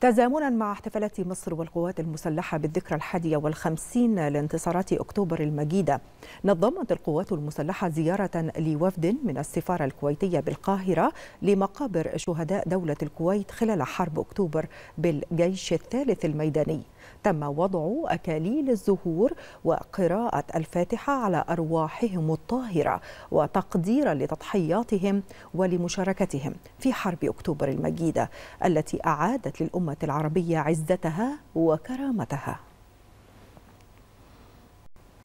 تزامنا مع احتفالات مصر والقوات المسلحة بالذكرى الحادية والخمسين لانتصارات أكتوبر المجيدة نظمت القوات المسلحة زيارة لوفد من السفارة الكويتية بالقاهرة لمقابر شهداء دولة الكويت خلال حرب أكتوبر بالجيش الثالث الميداني تم وضع أكاليل الزهور وقراءة الفاتحة على أرواحهم الطاهرة وتقديرا لتضحياتهم ولمشاركتهم في حرب أكتوبر المجيدة التي أعادت للأمة العربية عزتها وكرامتها